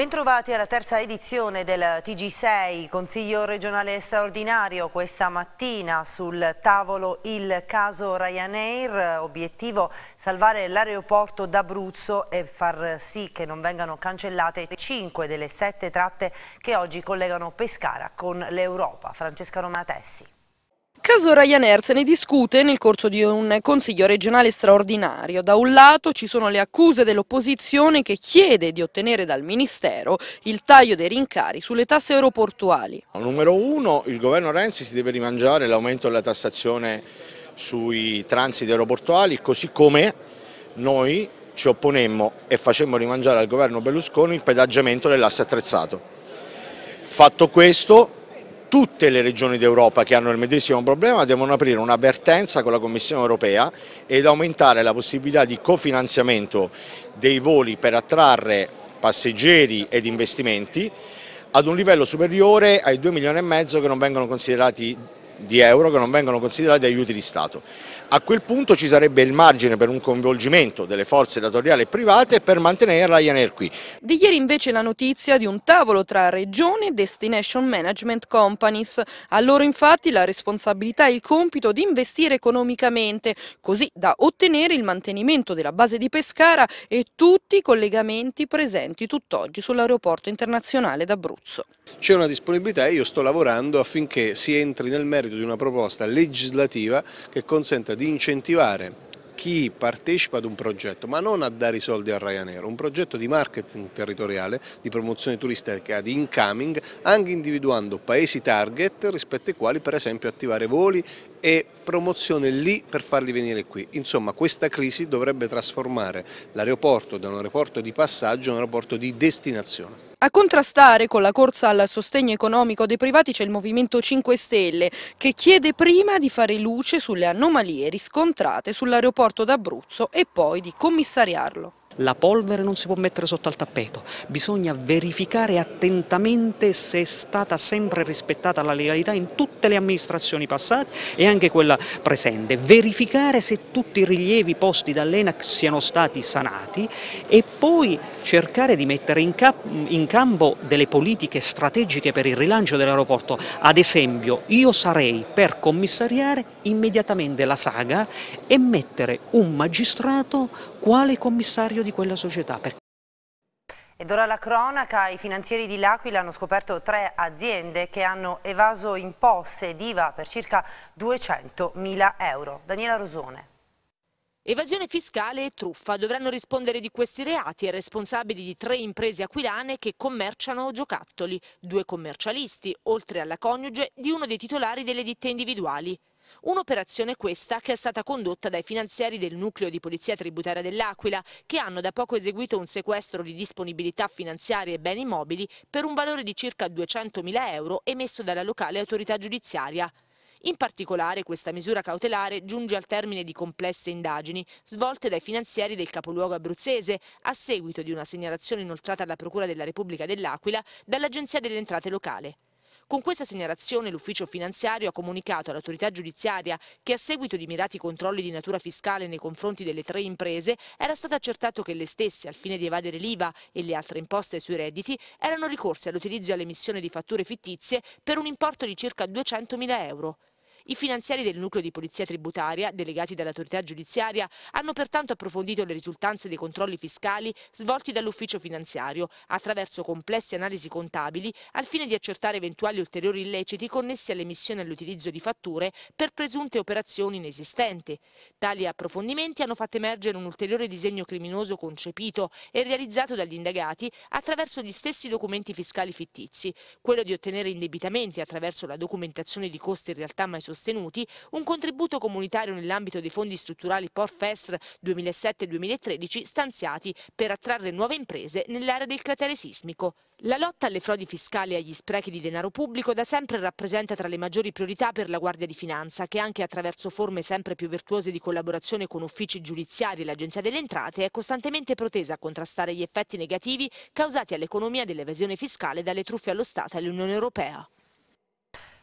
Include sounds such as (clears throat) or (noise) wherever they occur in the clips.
Bentrovati alla terza edizione del TG6, Consiglio regionale straordinario questa mattina sul tavolo il caso Ryanair, obiettivo salvare l'aeroporto d'Abruzzo e far sì che non vengano cancellate cinque delle sette tratte che oggi collegano Pescara con l'Europa. Francesca Romatesti. Caso Ryanair se ne discute nel corso di un consiglio regionale straordinario. Da un lato ci sono le accuse dell'opposizione che chiede di ottenere dal Ministero il taglio dei rincari sulle tasse aeroportuali. Numero uno, il governo Renzi si deve rimangiare l'aumento della tassazione sui transiti aeroportuali, così come noi ci opponemmo e facemmo rimangiare al governo Berlusconi il pedaggiamento dell'asse attrezzato. Fatto questo, tutte le regioni d'Europa che hanno il medesimo problema devono aprire un'avvertenza con la Commissione europea ed aumentare la possibilità di cofinanziamento dei voli per attrarre passeggeri ed investimenti ad un livello superiore ai 2 milioni e mezzo di euro che non vengono considerati aiuti di Stato. A quel punto ci sarebbe il margine per un coinvolgimento delle forze datoriali private per mantenere Ryanair qui. Di ieri invece la notizia di un tavolo tra regione e Destination Management Companies. A loro infatti la responsabilità e il compito di investire economicamente, così da ottenere il mantenimento della base di Pescara e tutti i collegamenti presenti tutt'oggi sull'aeroporto internazionale d'Abruzzo. C'è una disponibilità e io sto lavorando affinché si entri nel merito di una proposta legislativa che consenta di di incentivare chi partecipa ad un progetto, ma non a dare i soldi a Ryanair, un progetto di marketing territoriale, di promozione turistica, di incoming, anche individuando paesi target rispetto ai quali per esempio attivare voli e promozione lì per farli venire qui. Insomma questa crisi dovrebbe trasformare l'aeroporto da un aeroporto di passaggio a un aeroporto di destinazione. A contrastare con la corsa al sostegno economico dei privati c'è il Movimento 5 Stelle che chiede prima di fare luce sulle anomalie riscontrate sull'aeroporto d'Abruzzo e poi di commissariarlo la polvere non si può mettere sotto al tappeto, bisogna verificare attentamente se è stata sempre rispettata la legalità in tutte le amministrazioni passate e anche quella presente, verificare se tutti i rilievi posti dall'ENAC siano stati sanati e poi cercare di mettere in, cap in campo delle politiche strategiche per il rilancio dell'aeroporto, ad esempio io sarei per commissariare immediatamente la saga e mettere un magistrato quale commissario di quella società. ed ora la cronaca, i finanzieri di L'Aquila hanno scoperto tre aziende che hanno evaso imposte ed IVA per circa 200.000 euro. Daniela Rosone. Evasione fiscale e truffa dovranno rispondere di questi reati i responsabili di tre imprese aquilane che commerciano giocattoli, due commercialisti, oltre alla coniuge di uno dei titolari delle ditte individuali. Un'operazione questa che è stata condotta dai finanzieri del nucleo di polizia tributaria dell'Aquila, che hanno da poco eseguito un sequestro di disponibilità finanziarie e beni mobili per un valore di circa 200.000 euro emesso dalla locale autorità giudiziaria. In particolare questa misura cautelare giunge al termine di complesse indagini svolte dai finanzieri del capoluogo abruzzese a seguito di una segnalazione inoltrata alla Procura della Repubblica dell'Aquila dall'Agenzia delle Entrate Locale. Con questa segnalazione l'ufficio finanziario ha comunicato all'autorità giudiziaria che a seguito di mirati controlli di natura fiscale nei confronti delle tre imprese era stato accertato che le stesse, al fine di evadere l'IVA e le altre imposte sui redditi, erano ricorse all'utilizzo e all'emissione di fatture fittizie per un importo di circa 200.000 euro. I finanziari del nucleo di polizia tributaria, delegati dall'autorità giudiziaria, hanno pertanto approfondito le risultanze dei controlli fiscali svolti dall'ufficio finanziario attraverso complesse analisi contabili al fine di accertare eventuali ulteriori illeciti connessi all'emissione e all'utilizzo di fatture per presunte operazioni inesistenti. Tali approfondimenti hanno fatto emergere un ulteriore disegno criminoso concepito e realizzato dagli indagati attraverso gli stessi documenti fiscali fittizi, quello di ottenere indebitamenti attraverso la documentazione di costi in realtà mai sostenuti sostenuti, un contributo comunitario nell'ambito dei fondi strutturali PORFESR 2007-2013 stanziati per attrarre nuove imprese nell'area del cratere sismico. La lotta alle frodi fiscali e agli sprechi di denaro pubblico da sempre rappresenta tra le maggiori priorità per la Guardia di Finanza, che anche attraverso forme sempre più virtuose di collaborazione con uffici giudiziari e l'Agenzia delle Entrate è costantemente protesa a contrastare gli effetti negativi causati all'economia dell'evasione fiscale dalle truffe allo Stato e all'Unione Europea.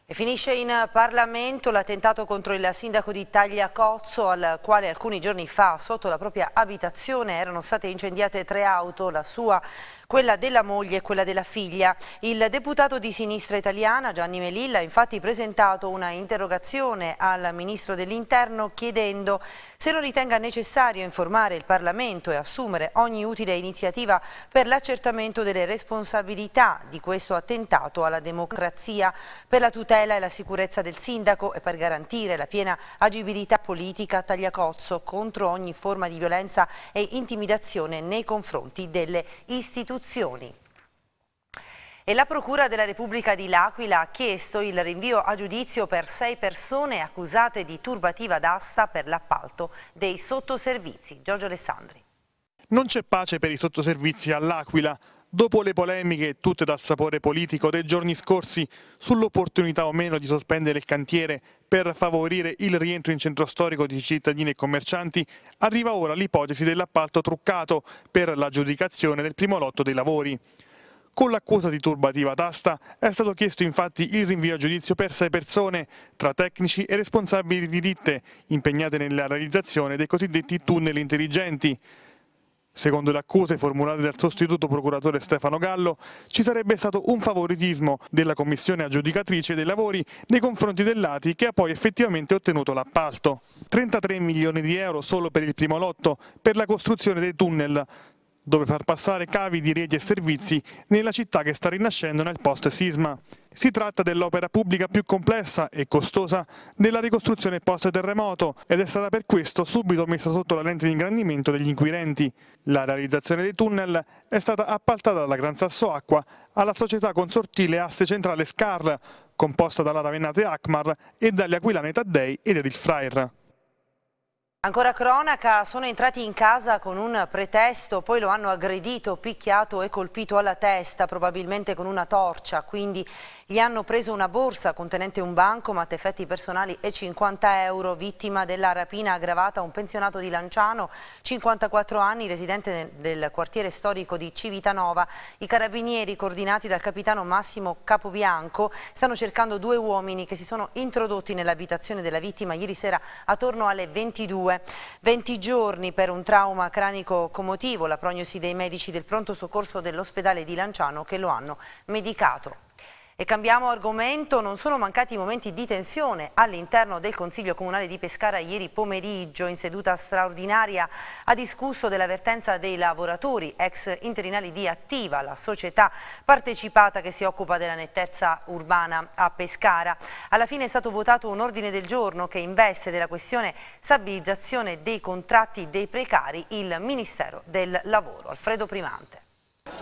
E finisce in Parlamento l'attentato contro il sindaco di Tagliacozzo al quale alcuni giorni fa sotto la propria abitazione erano state incendiate tre auto, la sua, quella della moglie e quella della figlia. Il deputato di sinistra italiana Gianni Melilla ha infatti presentato una interrogazione al ministro dell'interno chiedendo se non ritenga necessario informare il Parlamento e assumere ogni utile iniziativa per l'accertamento delle responsabilità di questo attentato alla democrazia, per la tutela e la sicurezza del sindaco e per garantire la piena agibilità politica a Tagliacozzo contro ogni forma di violenza e intimidazione nei confronti delle istituzioni. E la Procura della Repubblica di L'Aquila ha chiesto il rinvio a giudizio per sei persone accusate di turbativa d'asta per l'appalto dei sottoservizi. Giorgio Alessandri. Non c'è pace per i sottoservizi all'Aquila. Dopo le polemiche, tutte dal sapore politico dei giorni scorsi, sull'opportunità o meno di sospendere il cantiere per favorire il rientro in centro storico di cittadini e commercianti, arriva ora l'ipotesi dell'appalto truccato per l'aggiudicazione del primo lotto dei lavori. Con l'accusa di turbativa tasta è stato chiesto infatti il rinvio a giudizio per sei persone, tra tecnici e responsabili di ditte, impegnate nella realizzazione dei cosiddetti tunnel intelligenti. Secondo le accuse formulate dal sostituto procuratore Stefano Gallo, ci sarebbe stato un favoritismo della commissione aggiudicatrice dei lavori nei confronti dell'ATI che ha poi effettivamente ottenuto l'appalto. 33 milioni di euro solo per il primo lotto, per la costruzione dei tunnel, dove far passare cavi di reti e servizi nella città che sta rinascendo nel post-sisma. Si tratta dell'opera pubblica più complessa e costosa della ricostruzione post-terremoto ed è stata per questo subito messa sotto la lente di ingrandimento degli inquirenti. La realizzazione dei tunnel è stata appaltata dalla Gran Sasso Acqua alla società consortile Asse Centrale SCAR, composta dalla Ravennate Akmar e dagli Aquilani Taddei ed Edil Frair. Ancora cronaca, sono entrati in casa con un pretesto, poi lo hanno aggredito, picchiato e colpito alla testa, probabilmente con una torcia, quindi gli hanno preso una borsa contenente un banco, ma effetti personali e 50 euro, vittima della rapina aggravata un pensionato di Lanciano, 54 anni, residente del quartiere storico di Civitanova. I carabinieri, coordinati dal capitano Massimo Capobianco, stanno cercando due uomini che si sono introdotti nell'abitazione della vittima ieri sera attorno alle 22 2022. 20 giorni per un trauma cranico comotivo, la prognosi dei medici del pronto soccorso dell'ospedale di Lanciano che lo hanno medicato. E cambiamo argomento, non sono mancati momenti di tensione all'interno del Consiglio Comunale di Pescara ieri pomeriggio in seduta straordinaria ha discusso dell'avvertenza dei lavoratori ex interinali di Attiva, la società partecipata che si occupa della nettezza urbana a Pescara. Alla fine è stato votato un ordine del giorno che investe della questione stabilizzazione dei contratti dei precari il Ministero del Lavoro. Alfredo Primante.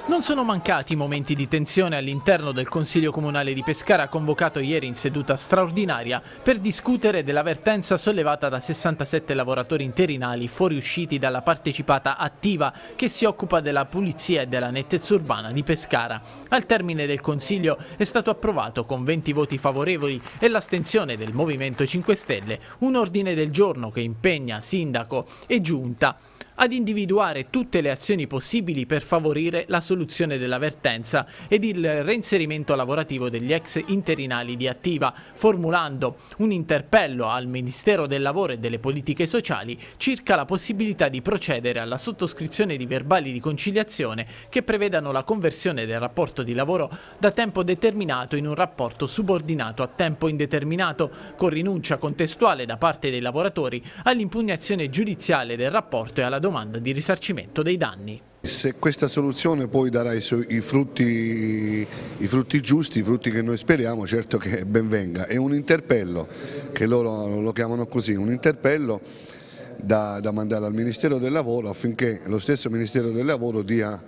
Non sono mancati momenti di tensione all'interno del Consiglio Comunale di Pescara convocato ieri in seduta straordinaria per discutere dell'avvertenza sollevata da 67 lavoratori interinali fuoriusciti dalla partecipata attiva che si occupa della pulizia e della nettezza urbana di Pescara. Al termine del Consiglio è stato approvato con 20 voti favorevoli e l'astensione del Movimento 5 Stelle un ordine del giorno che impegna Sindaco e Giunta ad individuare tutte le azioni possibili per favorire la soluzione dell'avvertenza ed il reinserimento lavorativo degli ex interinali di Attiva, formulando un interpello al Ministero del Lavoro e delle Politiche Sociali circa la possibilità di procedere alla sottoscrizione di verbali di conciliazione che prevedano la conversione del rapporto di lavoro da tempo determinato in un rapporto subordinato a tempo indeterminato, con rinuncia contestuale da parte dei lavoratori all'impugnazione giudiziale del rapporto e alla domanda di risarcimento dei danni. Se questa soluzione poi darà i, frutti, i frutti giusti, i frutti che noi speriamo, certo che ben venga. È un interpello, che loro lo chiamano così, un interpello da, da mandare al Ministero del Lavoro affinché lo stesso Ministero del Lavoro dia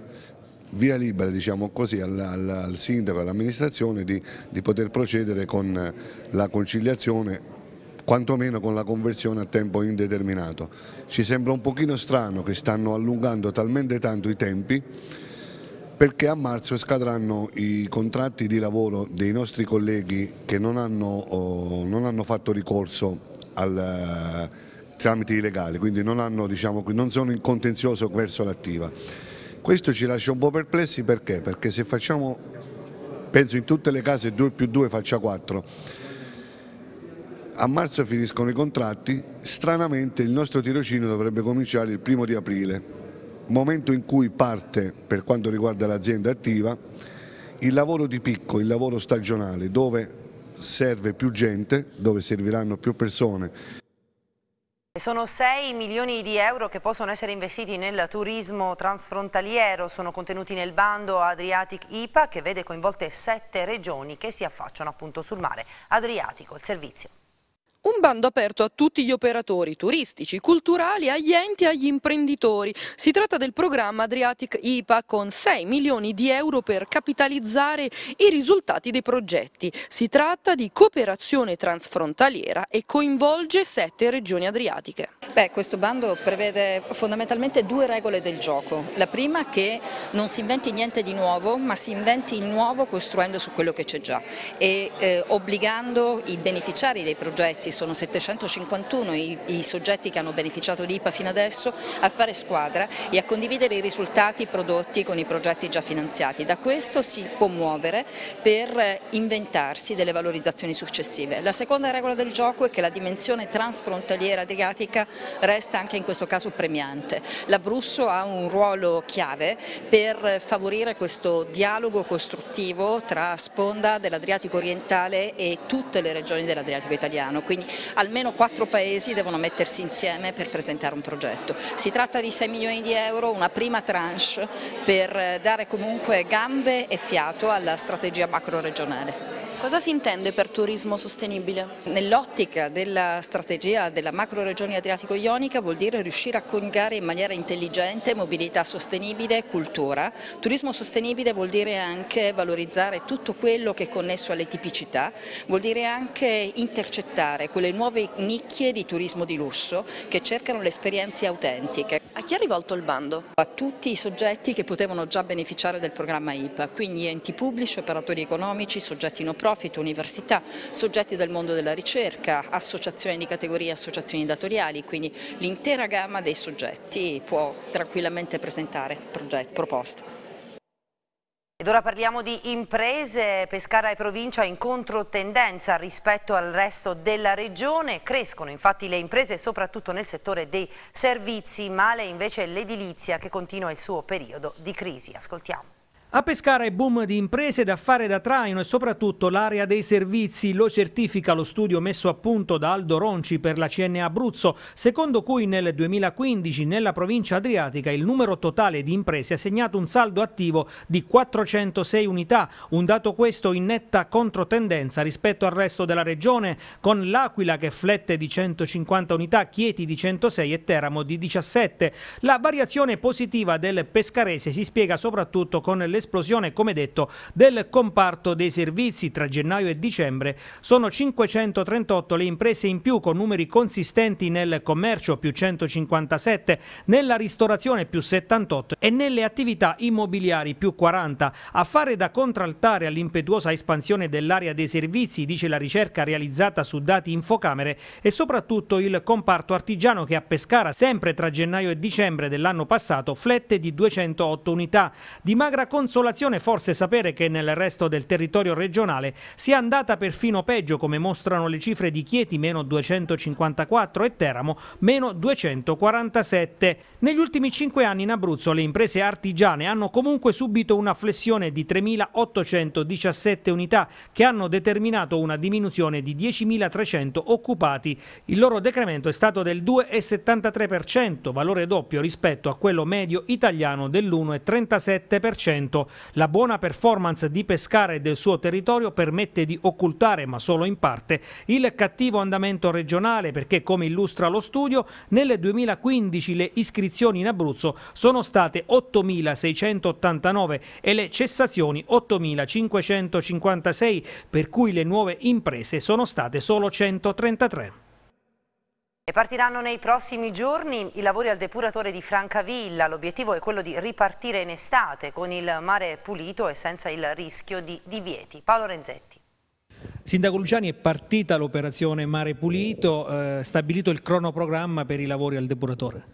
via libera diciamo così, al, al, al sindaco e all'amministrazione di, di poter procedere con la conciliazione quantomeno con la conversione a tempo indeterminato. Ci sembra un pochino strano che stanno allungando talmente tanto i tempi perché a marzo scadranno i contratti di lavoro dei nostri colleghi che non hanno, oh, non hanno fatto ricorso al, eh, tramite i legali, quindi non, hanno, diciamo, non sono in contenzioso verso l'attiva. Questo ci lascia un po' perplessi perché? Perché se facciamo, penso in tutte le case 2 più 2 faccia 4, a marzo finiscono i contratti, stranamente il nostro tirocino dovrebbe cominciare il primo di aprile, momento in cui parte, per quanto riguarda l'azienda attiva, il lavoro di picco, il lavoro stagionale, dove serve più gente, dove serviranno più persone. Sono 6 milioni di euro che possono essere investiti nel turismo transfrontaliero, sono contenuti nel bando Adriatic IPA che vede coinvolte 7 regioni che si affacciano appunto sul mare Adriatico, il servizio. Un bando aperto a tutti gli operatori turistici, culturali, agli enti e agli imprenditori. Si tratta del programma Adriatic IPA con 6 milioni di euro per capitalizzare i risultati dei progetti. Si tratta di cooperazione transfrontaliera e coinvolge 7 regioni adriatiche. Beh, questo bando prevede fondamentalmente due regole del gioco. La prima che non si inventi niente di nuovo, ma si inventi il nuovo costruendo su quello che c'è già e eh, obbligando i beneficiari dei progetti sono 751 i, i soggetti che hanno beneficiato di IPA fino adesso, a fare squadra e a condividere i risultati prodotti con i progetti già finanziati. Da questo si può muovere per inventarsi delle valorizzazioni successive. La seconda regola del gioco è che la dimensione transfrontaliera adriatica resta anche in questo caso premiante. L'Abruzzo ha un ruolo chiave per favorire questo dialogo costruttivo tra sponda dell'Adriatico orientale e tutte le regioni dell'Adriatico italiano, quindi almeno quattro paesi devono mettersi insieme per presentare un progetto. Si tratta di 6 milioni di euro, una prima tranche per eh, dare comunque gambe e fiato alla strategia macro regionale. Cosa si intende per turismo sostenibile? Nell'ottica della strategia della macro regione adriatico-ionica vuol dire riuscire a coniugare in maniera intelligente mobilità sostenibile e cultura. Turismo sostenibile vuol dire anche valorizzare tutto quello che è connesso alle tipicità, vuol dire anche intercettare quelle nuove nicchie di turismo di lusso che cercano le esperienze autentiche. A chi ha rivolto il bando? A tutti i soggetti che potevano già beneficiare del programma IPA, quindi enti pubblici, operatori economici, soggetti no profit profit, università, soggetti del mondo della ricerca, associazioni di categoria, associazioni datoriali, quindi l'intera gamma dei soggetti può tranquillamente presentare proposte. Ed ora parliamo di imprese. Pescara e provincia in controtendenza rispetto al resto della regione. Crescono infatti le imprese soprattutto nel settore dei servizi, male invece l'edilizia che continua il suo periodo di crisi. Ascoltiamo. A Pescara è boom di imprese da fare da traino e soprattutto l'area dei servizi, lo certifica lo studio messo a punto da Aldo Ronci per la CNA Abruzzo, secondo cui nel 2015 nella provincia adriatica il numero totale di imprese ha segnato un saldo attivo di 406 unità, un dato questo in netta controtendenza rispetto al resto della regione, con l'Aquila che flette di 150 unità, Chieti di 106 e Teramo di 17. La variazione positiva del pescarese si spiega soprattutto con le l'esplosione, come detto, del comparto dei servizi tra gennaio e dicembre. Sono 538 le imprese in più con numeri consistenti nel commercio più 157, nella ristorazione più 78 e nelle attività immobiliari più 40. A fare da contraltare all'impetuosa espansione dell'area dei servizi, dice la ricerca realizzata su dati infocamere, è soprattutto il comparto artigiano che a Pescara, sempre tra gennaio e dicembre dell'anno passato, flette di 208 unità. Dimagra con consolazione forse sapere che nel resto del territorio regionale sia andata perfino peggio come mostrano le cifre di Chieti meno 254 e Teramo meno 247. Negli ultimi cinque anni in Abruzzo le imprese artigiane hanno comunque subito una flessione di 3.817 unità che hanno determinato una diminuzione di 10.300 occupati. Il loro decremento è stato del 2,73%, valore doppio rispetto a quello medio italiano dell'1,37% detto la buona performance di Pescara e del suo territorio permette di occultare, ma solo in parte, il cattivo andamento regionale perché, come illustra lo studio, nel 2015 le iscrizioni in Abruzzo sono state 8.689 e le cessazioni 8.556, per cui le nuove imprese sono state solo 133. E partiranno nei prossimi giorni i lavori al depuratore di Francavilla. L'obiettivo è quello di ripartire in estate con il mare pulito e senza il rischio di divieti. Paolo Renzetti. Sindaco Luciani è partita l'operazione Mare Pulito, eh, stabilito il cronoprogramma per i lavori al depuratore.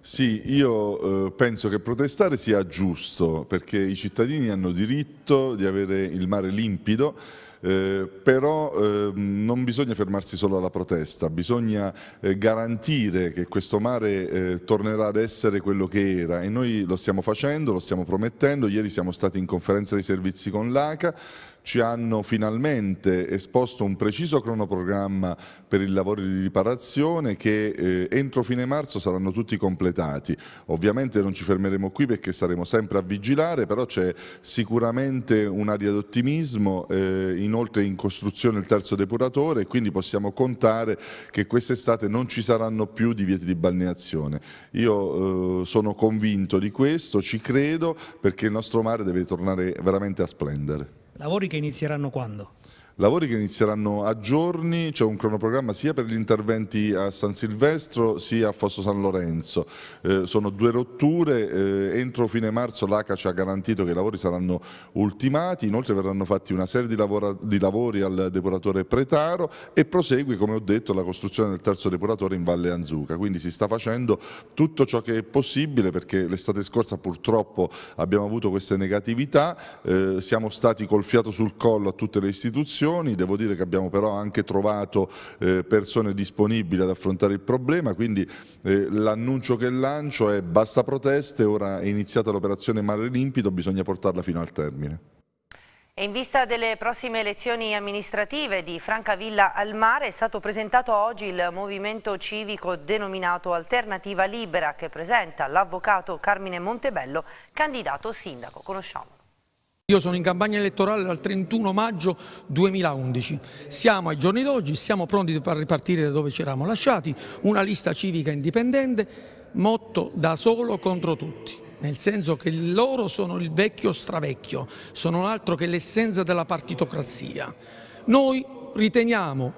Sì, io eh, penso che protestare sia giusto perché i cittadini hanno diritto di avere il mare limpido eh, però eh, non bisogna fermarsi solo alla protesta, bisogna eh, garantire che questo mare eh, tornerà ad essere quello che era e noi lo stiamo facendo, lo stiamo promettendo, ieri siamo stati in conferenza di servizi con l'ACA, ci hanno finalmente esposto un preciso cronoprogramma per i lavori di riparazione che eh, entro fine marzo saranno tutti completati. Ovviamente non ci fermeremo qui perché saremo sempre a vigilare, però c'è sicuramente un'aria d'ottimismo, eh, inoltre in costruzione il terzo depuratore, quindi possiamo contare che quest'estate non ci saranno più divieti di balneazione. Io eh, sono convinto di questo, ci credo, perché il nostro mare deve tornare veramente a splendere. Lavori che inizieranno quando? lavori che inizieranno a giorni, c'è cioè un cronoprogramma sia per gli interventi a San Silvestro sia a Fosso San Lorenzo, eh, sono due rotture, eh, entro fine marzo l'ACA ci ha garantito che i lavori saranno ultimati, inoltre verranno fatti una serie di, lavora, di lavori al depuratore Pretaro e prosegue come ho detto la costruzione del terzo depuratore in Valle Anzuca, quindi si sta facendo tutto ciò che è possibile perché l'estate scorsa purtroppo abbiamo avuto queste negatività, eh, siamo stati col fiato sul collo a tutte le istituzioni, soluzioni, devo dire che abbiamo però anche trovato eh, persone disponibili ad affrontare il problema, quindi eh, l'annuncio che lancio è basta proteste, ora è iniziata l'operazione Mare Limpido, bisogna portarla fino al termine. E in vista delle prossime elezioni amministrative di Francavilla al Mare è stato presentato oggi il movimento civico denominato Alternativa Libera che presenta l'avvocato Carmine Montebello, candidato sindaco. Conosciamo. Io sono in campagna elettorale dal 31 maggio 2011, siamo ai giorni d'oggi, siamo pronti per ripartire da dove ci eravamo lasciati, una lista civica indipendente, motto da solo contro tutti nel senso che loro sono il vecchio stravecchio, sono altro che l'essenza della partitocrazia. Noi riteniamo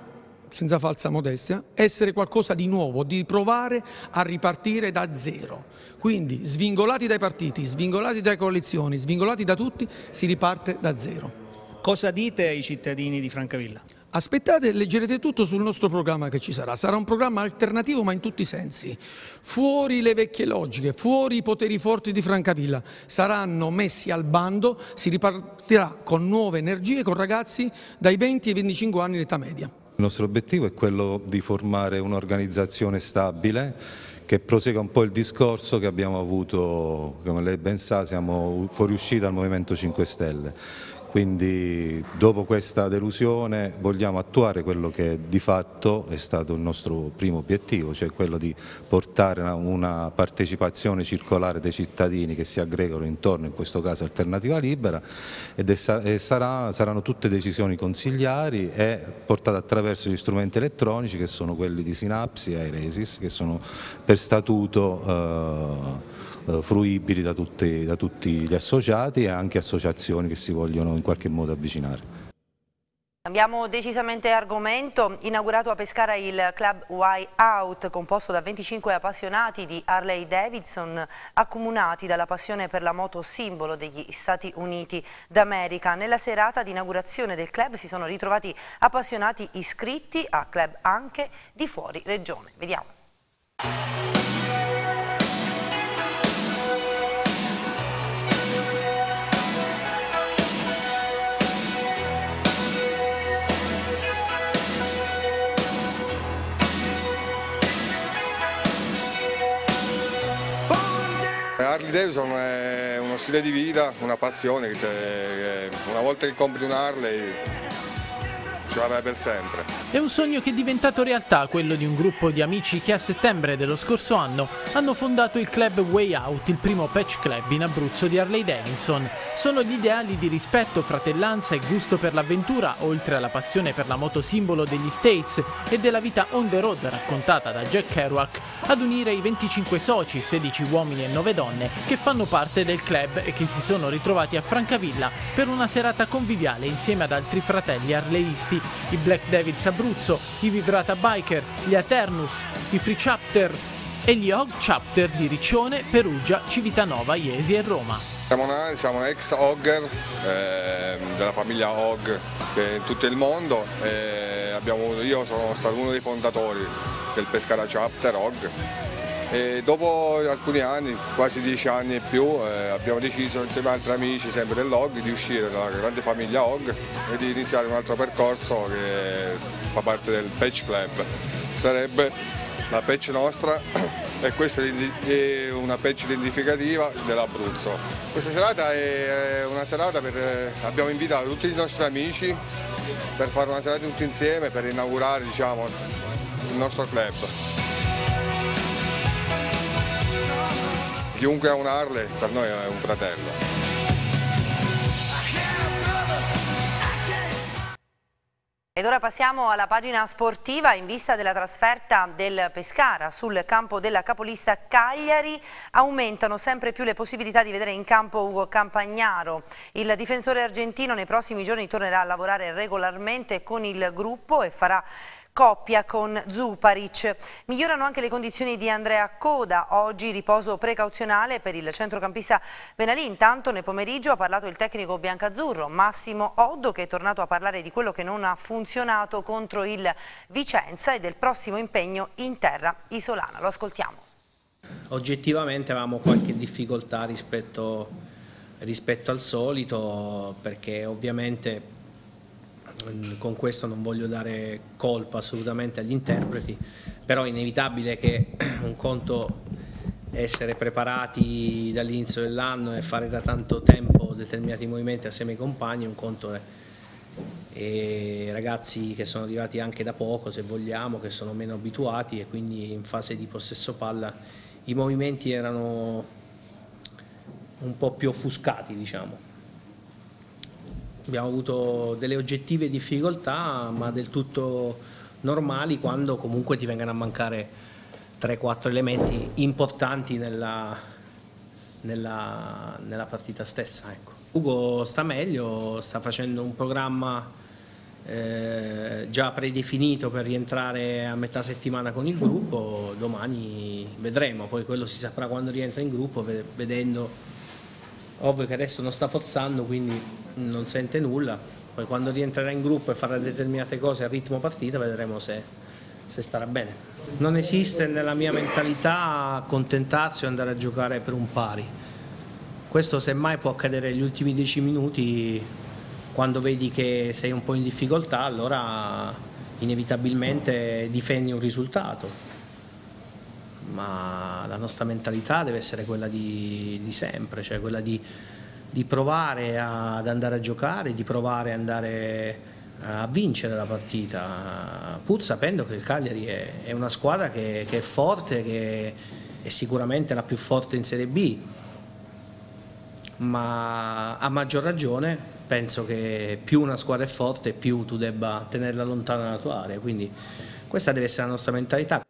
senza falsa modestia, essere qualcosa di nuovo, di provare a ripartire da zero. Quindi svingolati dai partiti, svingolati dalle coalizioni, svingolati da tutti, si riparte da zero. Cosa dite ai cittadini di Francavilla? Aspettate e leggerete tutto sul nostro programma che ci sarà. Sarà un programma alternativo ma in tutti i sensi. Fuori le vecchie logiche, fuori i poteri forti di Francavilla. Saranno messi al bando, si ripartirà con nuove energie, con ragazzi dai 20 ai 25 anni di età media. Il nostro obiettivo è quello di formare un'organizzazione stabile che prosegue un po' il discorso che abbiamo avuto, come lei ben sa, siamo fuoriusciti dal Movimento 5 Stelle. Quindi dopo questa delusione vogliamo attuare quello che di fatto è stato il nostro primo obiettivo, cioè quello di portare una partecipazione circolare dei cittadini che si aggregano intorno, in questo caso Alternativa Libera, ed sarà, saranno tutte decisioni consigliari e portate attraverso gli strumenti elettronici che sono quelli di Sinapsi e Airesis, che sono per statuto... Eh, eh, fruibili da, tutte, da tutti gli associati e anche associazioni che si vogliono in qualche modo avvicinare. Abbiamo decisamente argomento, inaugurato a Pescara il club Why Out, composto da 25 appassionati di Harley Davidson, accomunati dalla passione per la moto simbolo degli Stati Uniti d'America. Nella serata di inaugurazione del club si sono ritrovati appassionati iscritti a club anche di fuori regione. Vediamo. Davidson è uno stile di vita, una passione, una volta che compri un Harley ci avrai per sempre. È un sogno che è diventato realtà quello di un gruppo di amici che a settembre dello scorso anno hanno fondato il club Way Out, il primo patch club in Abruzzo di Harley Davidson. Sono gli ideali di rispetto, fratellanza e gusto per l'avventura, oltre alla passione per la moto simbolo degli States e della vita on the road raccontata da Jack Kerouac, ad unire i 25 soci, 16 uomini e 9 donne, che fanno parte del club e che si sono ritrovati a Francavilla per una serata conviviale insieme ad altri fratelli arleisti i Black Davids Abruzzo, i Vibrata Biker, gli Aternus, i Free Chapter e gli Hog Chapter di Riccione, Perugia, Civitanova, Iesi e Roma. Siamo una, siamo una ex Hogger eh, della famiglia Hog in tutto il mondo. Eh, abbiamo, io sono stato uno dei fondatori del Pescara Chapter Hog e dopo alcuni anni, quasi dieci anni e più, eh, abbiamo deciso insieme ad altri amici sempre dell'OG di uscire dalla grande famiglia OG e di iniziare un altro percorso che fa parte del Patch Club. Sarebbe la patch nostra e questa è una patch identificativa dell'Abruzzo. Questa serata è una serata per abbiamo invitato tutti i nostri amici per fare una serata tutti insieme per inaugurare diciamo, il nostro club. Chiunque ha un Harley per noi è un fratello. Ed ora passiamo alla pagina sportiva in vista della trasferta del Pescara sul campo della capolista Cagliari. Aumentano sempre più le possibilità di vedere in campo Ugo Campagnaro. Il difensore argentino nei prossimi giorni tornerà a lavorare regolarmente con il gruppo e farà coppia con Zuparic. Migliorano anche le condizioni di Andrea Coda, oggi riposo precauzionale per il centrocampista Benalì. Intanto nel pomeriggio ha parlato il tecnico biancazzurro Massimo Oddo che è tornato a parlare di quello che non ha funzionato contro il Vicenza e del prossimo impegno in terra isolana. Lo ascoltiamo. Oggettivamente avevamo qualche difficoltà rispetto, rispetto al solito perché ovviamente Ehm, con questo non voglio dare colpa assolutamente agli interpreti, però è inevitabile che (clears throat) un conto essere preparati dall'inizio dell'anno e fare da tanto tempo determinati movimenti assieme ai compagni, un conto è e ragazzi che sono arrivati anche da poco se vogliamo, che sono meno abituati e quindi in fase di possesso palla i movimenti erano un po' più offuscati diciamo abbiamo avuto delle oggettive difficoltà ma del tutto normali quando comunque ti vengano a mancare 3-4 elementi importanti nella, nella, nella partita stessa. Ecco. Ugo sta meglio, sta facendo un programma eh, già predefinito per rientrare a metà settimana con il gruppo, domani vedremo, poi quello si saprà quando rientra in gruppo vedendo ovvio che adesso non sta forzando quindi non sente nulla, poi quando rientrerà in gruppo e farà determinate cose a ritmo partita vedremo se, se starà bene. Non esiste nella mia mentalità accontentarsi o andare a giocare per un pari, questo semmai può accadere negli ultimi dieci minuti quando vedi che sei un po' in difficoltà allora inevitabilmente difendi un risultato ma la nostra mentalità deve essere quella di, di sempre, cioè quella di, di provare a, ad andare a giocare, di provare ad andare eh, a vincere la partita, pur sapendo che il Cagliari è, è una squadra che, che, è forte, che è sicuramente la più forte in Serie B, ma a maggior ragione penso che più una squadra è forte, più tu debba tenerla lontana dalla tua area. Quindi questa deve essere la nostra mentalità.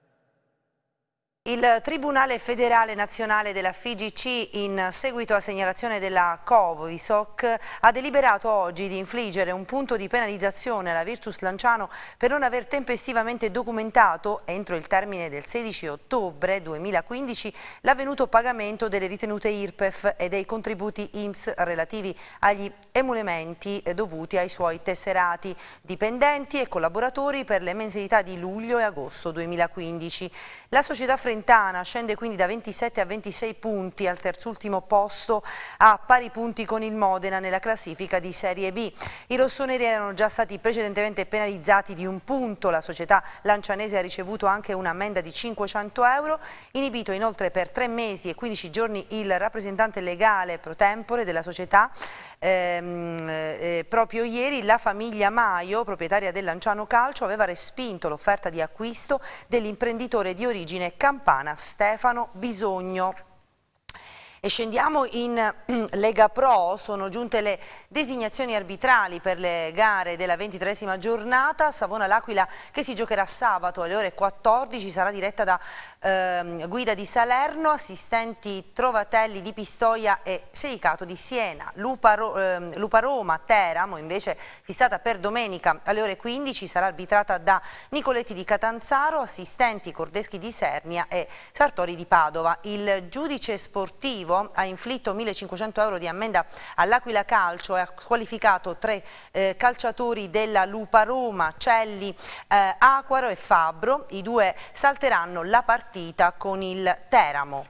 Il Tribunale federale nazionale della FIGC, in seguito a segnalazione della Covisoc, ha deliberato oggi di infliggere un punto di penalizzazione alla Virtus Lanciano per non aver tempestivamente documentato, entro il termine del 16 ottobre 2015, l'avvenuto pagamento delle ritenute IRPEF e dei contributi IMSS relativi agli emolumenti dovuti ai suoi tesserati, dipendenti e collaboratori per le mensilità di luglio e agosto 2015. La società frentana Salernitana scende quindi da 27 a 26 punti al terzultimo posto a pari punti con il Modena nella classifica di Serie B. I rossoneri erano già stati precedentemente penalizzati di un punto, la società lancianese ha ricevuto anche un'ammenda di 500 euro, inibito inoltre per tre mesi e 15 giorni il rappresentante legale pro tempore della società. Ehm, eh, eh, proprio ieri la famiglia Maio, proprietaria del Lanciano Calcio, aveva respinto l'offerta di acquisto dell'imprenditore di origine campana Campana Stefano Bisogno. E scendiamo in eh, Lega Pro, sono giunte le designazioni arbitrali per le gare della ventitresima giornata, Savona-L'Aquila che si giocherà sabato alle ore 14, sarà diretta da eh, Guida di Salerno, assistenti Trovatelli di Pistoia e Seicato di Siena, Lupa, eh, Lupa Roma, Teramo invece fissata per domenica alle ore 15 sarà arbitrata da Nicoletti di Catanzaro, assistenti Cordeschi di Sernia e Sartori di Padova. Il giudice sportivo Lugo ha inflitto 1.500 euro di ammenda all'Aquila Calcio e ha squalificato tre eh, calciatori della Lupa Roma, Celli, eh, Aquaro e Fabbro. I due salteranno la partita con il Teramo.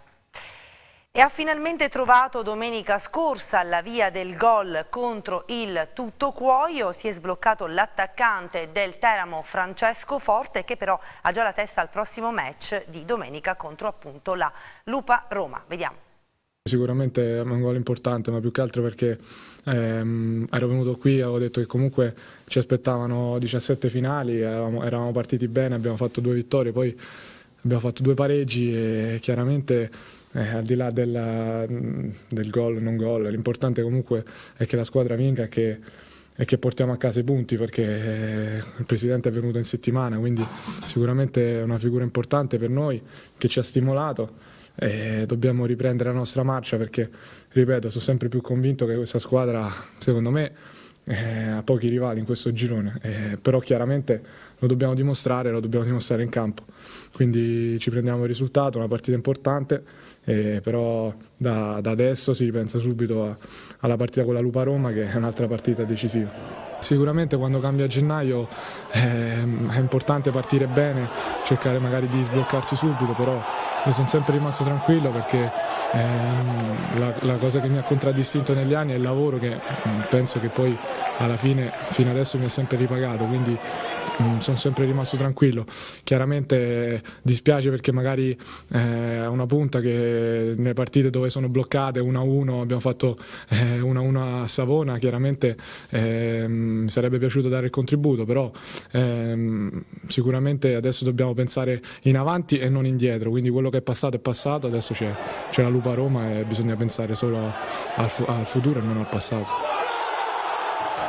E ha finalmente trovato domenica scorsa la via del gol contro il Tutto Cuoio, si è sbloccato l'attaccante del Teramo Francesco Forte che però ha già la testa al prossimo match di domenica contro appunto la Lupa Roma. Vediamo. Sicuramente è un gol importante, ma più che altro perché ehm, ero venuto qui e avevo detto che comunque ci aspettavano 17 finali, eravamo, eravamo, partiti bene, abbiamo fatto due vittorie, poi abbiamo fatto due pareggi e chiaramente eh, al di là della, del gol o non gol, l'importante comunque è che la squadra vinca e che, e che portiamo a casa i punti perché eh, il Presidente è venuto in settimana, quindi sicuramente è una figura importante per noi che ci ha stimolato e dobbiamo riprendere la nostra marcia perché, ripeto, sono sempre più convinto che questa squadra, secondo me, eh, ha pochi rivali in questo girone, eh, però chiaramente lo dobbiamo dimostrare, lo dobbiamo dimostrare in campo, quindi ci prendiamo il risultato, una partita importante, eh, però da, da, adesso si ripensa subito a, alla partita con la Lupa Roma che è un'altra partita decisiva. Sicuramente quando cambia a gennaio eh, è importante partire bene, cercare magari di sbloccarsi subito, però io sono sempre rimasto tranquillo perché ehm, la, la, cosa che mi ha contraddistinto negli anni è il lavoro che mm, penso che poi alla fine fino adesso mi ha sempre ripagato, quindi Mm, sono sempre rimasto tranquillo. Chiaramente eh, dispiace perché magari è eh, una punta che nelle partite dove sono bloccate 1-1, abbiamo fatto 1-1 eh, a Savona, chiaramente mi ehm, sarebbe piaciuto dare il contributo, però ehm, sicuramente adesso dobbiamo pensare in avanti e non indietro, quindi quello che è passato è passato, adesso c'è, la Lupa a Roma e bisogna pensare solo al futuro e non al passato.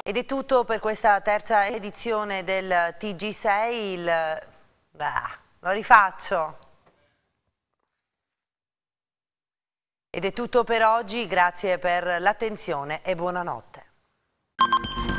Ed è tutto per questa terza edizione del TG6, il... Bah, lo rifaccio. Ed è tutto per oggi, grazie per l'attenzione e buonanotte.